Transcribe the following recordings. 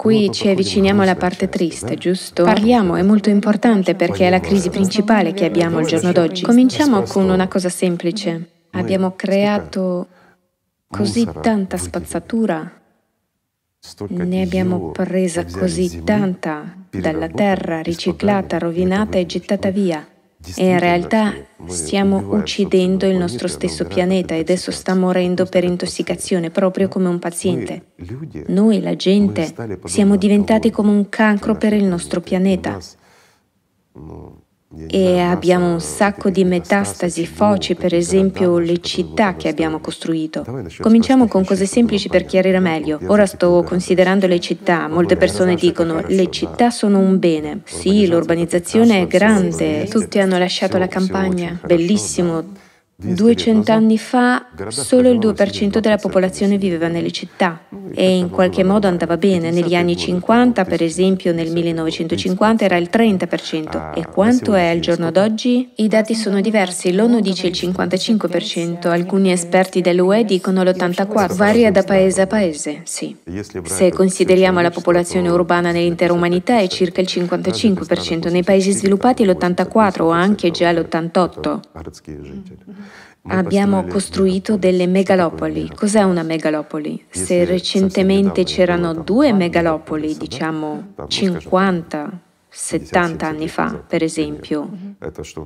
Qui ci avviciniamo alla eh, parte certo, triste, eh. giusto? Parliamo, è molto importante perché è la crisi principale che abbiamo al giorno d'oggi. Cominciamo con una cosa semplice. Abbiamo creato così tanta spazzatura, ne abbiamo presa così tanta dalla terra riciclata, rovinata e gettata via. E in realtà stiamo uccidendo il nostro stesso pianeta e adesso sta morendo per intossicazione, proprio come un paziente. Noi, la gente, siamo diventati come un cancro per il nostro pianeta e abbiamo un sacco di metastasi foci, per esempio le città che abbiamo costruito. Cominciamo con cose semplici per chiarire meglio. Ora sto considerando le città. Molte persone dicono le città sono un bene. Sì, l'urbanizzazione è grande, tutti hanno lasciato la campagna, bellissimo 200 anni fa solo il 2% della popolazione viveva nelle città e in qualche modo andava bene. Negli anni 50, per esempio nel 1950, era il 30%. Ah, e quanto è al giorno d'oggi? I dati sono diversi. L'ONU dice il 55%, alcuni esperti dell'UE dicono l'84%. Varia da paese a paese, sì. Se consideriamo la popolazione urbana nell'intera umanità è circa il 55%, nei paesi sviluppati l'84% o anche già l'88%. Abbiamo costruito delle megalopoli. Cos'è una megalopoli? Se recentemente c'erano due megalopoli, diciamo 50 70 anni fa, per esempio,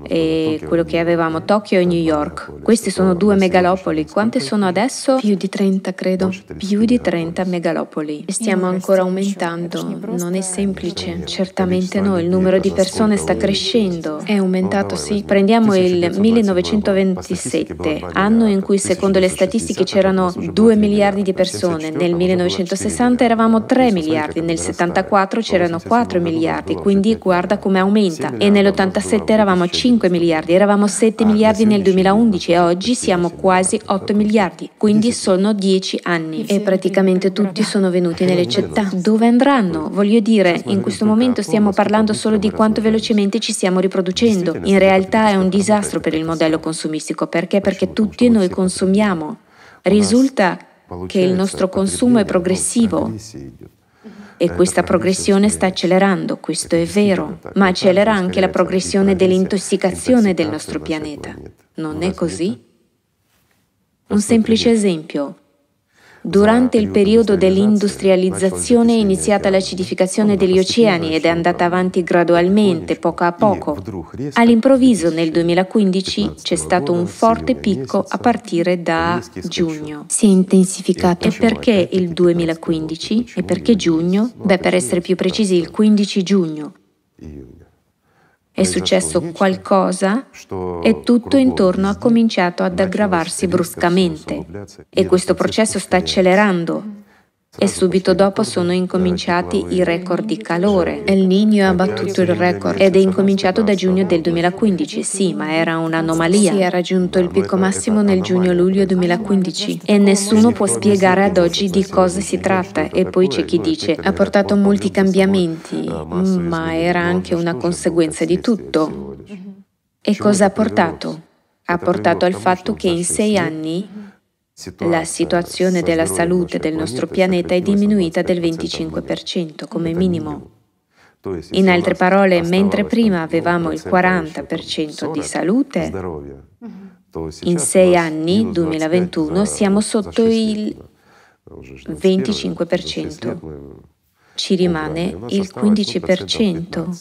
eh, e quello che avevamo eh, Tokyo e New York. Queste sono due megalopoli. Quante sono adesso? Più di 30, credo. Più di 30 megalopoli. E stiamo ancora aumentando. Non è semplice. Certamente no, il numero di persone sta crescendo. È aumentato, sì. Prendiamo il 1927, anno in cui secondo le statistiche c'erano 2 miliardi di persone. Nel 1960 eravamo 3 miliardi, nel 74 c'erano 4 miliardi, quindi quindi guarda come aumenta. E nell'87 eravamo a 5 miliardi, eravamo a 7 miliardi nel 2011 e oggi siamo quasi 8 miliardi, quindi sono 10 anni. E praticamente tutti sono venuti nelle città. Dove andranno? Voglio dire, in questo momento stiamo parlando solo di quanto velocemente ci stiamo riproducendo. In realtà è un disastro per il modello consumistico, perché? Perché tutti noi consumiamo. Risulta che il nostro consumo è progressivo e questa progressione sta accelerando, questo è vero, ma accelera anche la progressione dell'intossicazione del nostro pianeta. Non è così? Un semplice esempio. Durante il periodo dell'industrializzazione è iniziata l'acidificazione degli oceani ed è andata avanti gradualmente, poco a poco. All'improvviso nel 2015 c'è stato un forte picco a partire da giugno. Si è intensificato. E perché il 2015? E perché giugno? Beh, per essere più precisi, il 15 giugno. È esatto, successo qualcosa e tutto intorno ha cominciato ad aggravarsi bruscamente e questo processo sta accelerando e subito dopo sono incominciati i record di calore. El Niño ha battuto il record ed è incominciato da giugno del 2015, sì, ma era un'anomalia. Si è raggiunto il picco massimo nel giugno-luglio 2015 e nessuno può spiegare ad oggi di cosa si tratta. E poi c'è chi dice ha portato molti cambiamenti, ma era anche una conseguenza di tutto. E cosa ha portato? Ha portato al fatto che in sei anni la situazione della salute cioè, del nostro pianeta è diminuita del 25% come minimo. In altre parole, mentre prima avevamo il 40% di salute, in sei anni, 2021, siamo sotto il 25%. Ci rimane il 15%.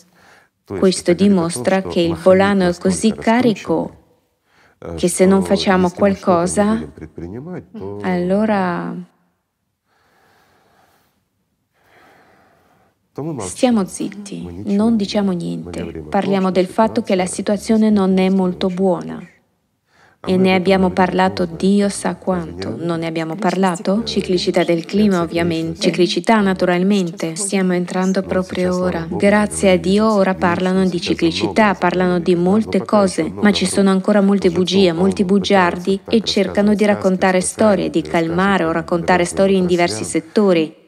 Questo dimostra che il volano è così carico che se non facciamo qualcosa, allora Stiamo zitti, non diciamo niente, parliamo del fatto che la situazione non è molto buona. E ne abbiamo parlato Dio sa quanto. Non ne abbiamo parlato? Ciclicità del clima, ovviamente. Ciclicità, naturalmente. Stiamo entrando proprio ora. Grazie a Dio ora parlano di ciclicità, parlano di molte cose, ma ci sono ancora molte bugie, molti bugiardi e cercano di raccontare storie, di calmare o raccontare storie in diversi settori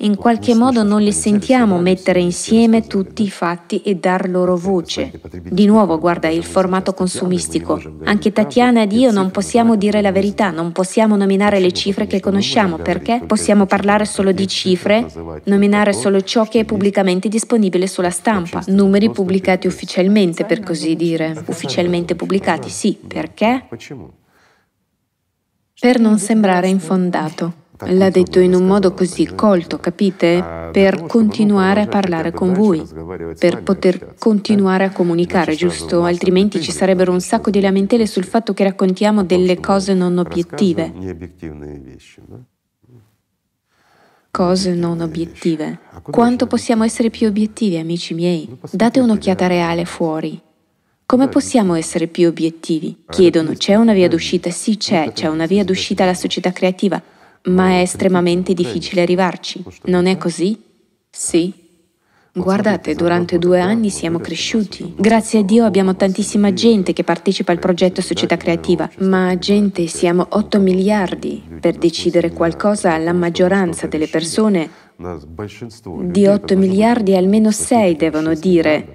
in qualche modo non li sentiamo mettere insieme tutti i fatti e dar loro voce. Di nuovo, guarda il formato consumistico. Anche Tatiana ed io non possiamo dire la verità, non possiamo nominare le cifre che conosciamo perché possiamo parlare solo di cifre, nominare solo ciò che è pubblicamente disponibile sulla stampa, numeri pubblicati ufficialmente per così dire, ufficialmente pubblicati, sì, perché? Per non sembrare infondato. L'ha detto in un modo così colto, capite? Eh, per continuare a parlare con voi, per poter eh, continuare a comunicare, giusto? Altrimenti ci sarebbero un sacco di lamentele sul fatto che raccontiamo delle cose non obiettive. Cose non obiettive. Quanto possiamo essere più obiettivi, amici miei? Date un'occhiata reale fuori. Come possiamo essere più obiettivi? Chiedono, c'è una via d'uscita? Sì, c'è, c'è una via d'uscita alla società creativa ma è estremamente difficile arrivarci. Non è così? Sì. Guardate, durante due anni siamo cresciuti. Grazie a Dio abbiamo tantissima gente che partecipa al progetto Società Creativa, ma gente siamo 8 miliardi. Per decidere qualcosa la maggioranza delle persone, di 8 miliardi almeno 6 devono dire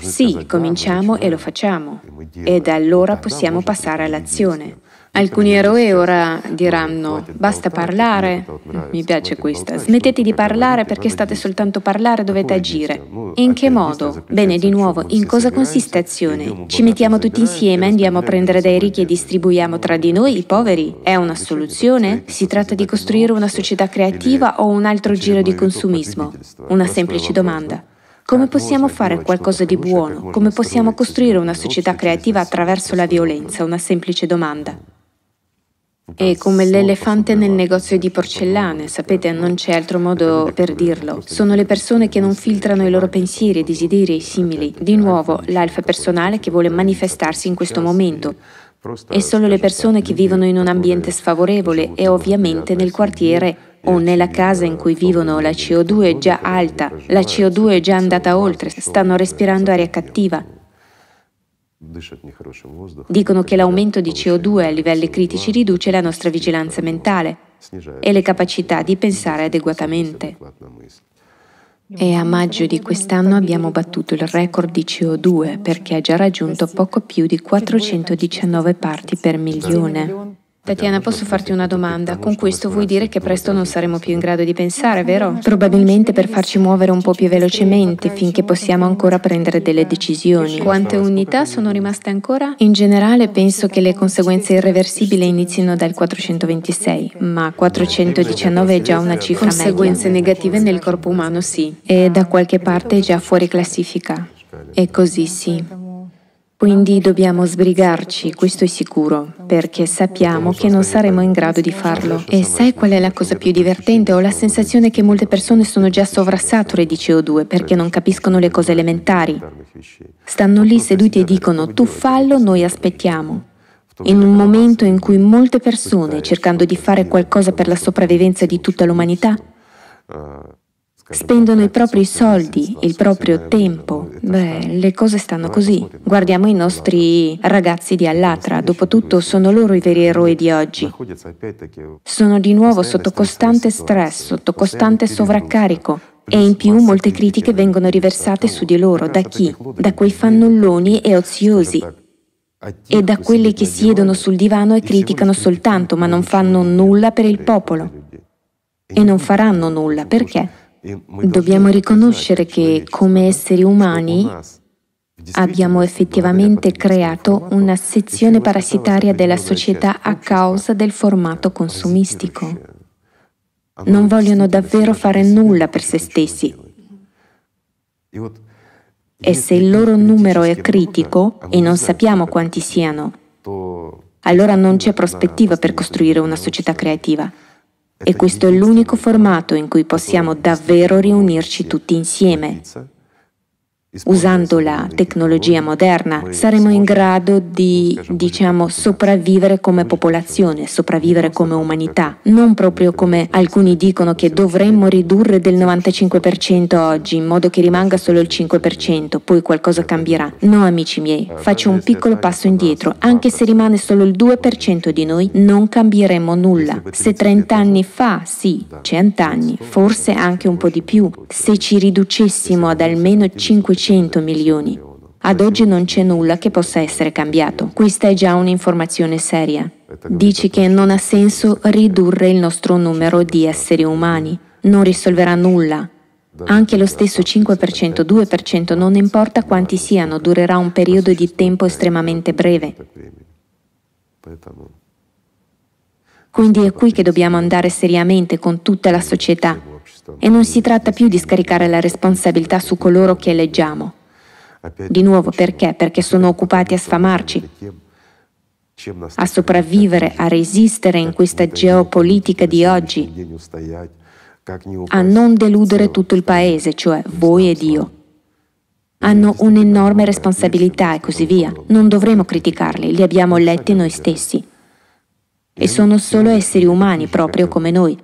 sì, cominciamo e lo facciamo. E da allora possiamo passare all'azione. Alcuni eroi ora diranno basta parlare, mi piace questa, smettete di parlare perché state soltanto a parlare, dovete agire. in che modo? Bene, di nuovo, in cosa consiste azione? Ci mettiamo tutti insieme, andiamo a prendere dai ricchi e distribuiamo tra di noi i poveri? È una soluzione? Si tratta di costruire una società creativa o un altro giro di consumismo? Una semplice domanda. Come possiamo fare qualcosa di buono? Come possiamo costruire una società creativa attraverso la violenza? Una semplice domanda. È come l'elefante nel negozio di porcellane, sapete, non c'è altro modo per dirlo. Sono le persone che non filtrano i loro pensieri, desideri e simili. Di nuovo, l'alfa personale che vuole manifestarsi in questo momento. E solo le persone che vivono in un ambiente sfavorevole e ovviamente nel quartiere o nella casa in cui vivono la CO2 è già alta, la CO2 è già andata oltre, stanno respirando aria cattiva, Dicono che l'aumento di CO2 a livelli critici riduce la nostra vigilanza mentale e le capacità di pensare adeguatamente. E a maggio di quest'anno abbiamo battuto il record di CO2 perché ha già raggiunto poco più di 419 parti per milione. Tatiana, posso farti una domanda? Con questo vuoi dire che presto non saremo più in grado di pensare, vero? Probabilmente per farci muovere un po' più velocemente finché possiamo ancora prendere delle decisioni. Quante unità sono rimaste ancora? In generale penso che le conseguenze irreversibili inizino dal 426, ma 419 è già una cifra media. Conseguenze negative nel corpo umano sì, e da qualche parte è già fuori classifica. E così sì. Quindi dobbiamo sbrigarci, questo è sicuro, perché sappiamo che non saremo in grado di farlo. E sai qual è la cosa più divertente? Ho la sensazione che molte persone sono già sovrassature di CO2 perché non capiscono le cose elementari. Stanno lì seduti e dicono tu fallo, noi aspettiamo. In un momento in cui molte persone, cercando di fare qualcosa per la sopravvivenza di tutta l'umanità, spendono i propri soldi, il proprio tempo. Beh, le cose stanno così. Guardiamo i nostri ragazzi di Allatra, dopotutto sono loro i veri eroi di oggi. Sono di nuovo sotto costante stress, sotto costante sovraccarico, e in più molte critiche vengono riversate su di loro da chi? Da quei fannulloni e oziosi e da quelli che siedono sul divano e criticano soltanto, ma non fanno nulla per il popolo. E non faranno nulla perché? Dobbiamo riconoscere che come esseri umani abbiamo effettivamente creato una sezione parassitaria della società a causa del formato consumistico. Non vogliono davvero fare nulla per se stessi. E se il loro numero è critico, e non sappiamo quanti siano, allora non c'è prospettiva per costruire una società creativa. E questo è l'unico formato in cui possiamo davvero riunirci tutti insieme usando la tecnologia moderna, saremo in grado di, diciamo, sopravvivere come popolazione, sopravvivere come umanità, non proprio come alcuni dicono che dovremmo ridurre del 95% oggi, in modo che rimanga solo il 5%, poi qualcosa cambierà. No, amici miei, faccio un piccolo passo indietro, anche se rimane solo il 2% di noi, non cambieremo nulla. Se 30 anni fa, sì, 100 anni, forse anche un po' di più, se ci riducessimo ad almeno 500 200 milioni. Ad oggi non c'è nulla che possa essere cambiato. Questa è già un'informazione seria. Dici che non ha senso ridurre il nostro numero di esseri umani. Non risolverà nulla. Anche lo stesso 5%, 2%, non importa quanti siano, durerà un periodo di tempo estremamente breve. Quindi è qui che dobbiamo andare seriamente con tutta la società. E non si tratta più di scaricare la responsabilità su coloro che eleggiamo. Di nuovo perché? Perché sono occupati a sfamarci, a sopravvivere, a resistere in questa geopolitica di oggi, a non deludere tutto il paese, cioè voi ed io. Hanno un'enorme responsabilità e così via. Non dovremo criticarli, li abbiamo letti noi stessi e sono solo esseri umani proprio come noi.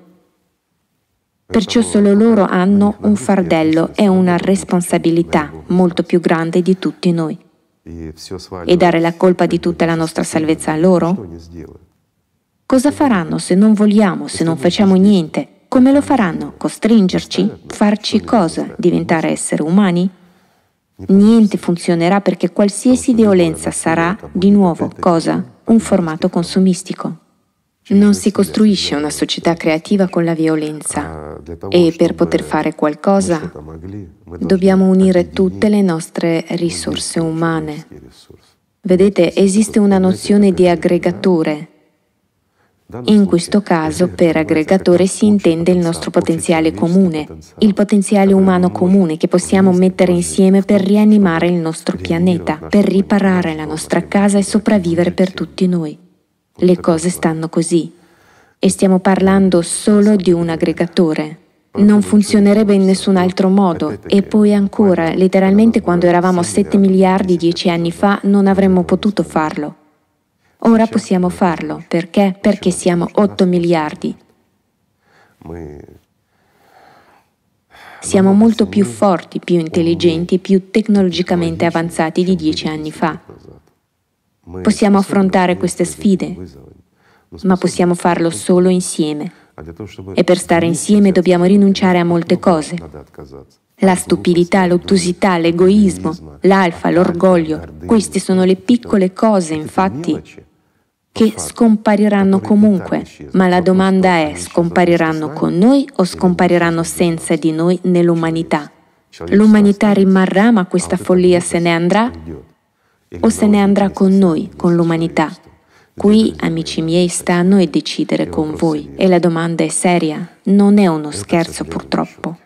Perciò solo loro hanno un fardello e una responsabilità molto più grande di tutti noi. E dare la colpa di tutta la nostra salvezza a loro? Cosa faranno se non vogliamo, se non facciamo niente? Come lo faranno? Costringerci? Farci cosa? Diventare esseri umani? Niente funzionerà perché qualsiasi violenza sarà, di nuovo, cosa? Un formato consumistico. Non si costruisce una società creativa con la violenza e per poter fare qualcosa dobbiamo unire tutte le nostre risorse umane. Vedete, esiste una nozione di aggregatore. In questo caso per aggregatore si intende il nostro potenziale comune, il potenziale umano comune che possiamo mettere insieme per rianimare il nostro pianeta, per riparare la nostra casa e sopravvivere per tutti noi le cose stanno così. E stiamo parlando solo di un aggregatore. Non funzionerebbe in nessun altro modo. E poi ancora, letteralmente quando eravamo 7 miliardi dieci anni fa, non avremmo potuto farlo. Ora possiamo farlo. Perché? Perché siamo 8 miliardi. Siamo molto più forti, più intelligenti, più tecnologicamente avanzati di dieci anni fa. Possiamo affrontare queste sfide, ma possiamo farlo solo insieme. E per stare insieme cioè, dobbiamo rinunciare a molte cose. La stupidità, l'ottusità, l'egoismo, l'alfa, l'orgoglio, queste sono le piccole cose, infatti, che scompariranno comunque, ma la domanda è scompariranno con noi o scompariranno senza di noi nell'umanità? L'umanità rimarrà ma questa follia se ne andrà o se ne andrà con noi, con l'umanità. Qui, amici miei, sta a noi decidere con voi e la domanda è seria, non è uno scherzo purtroppo.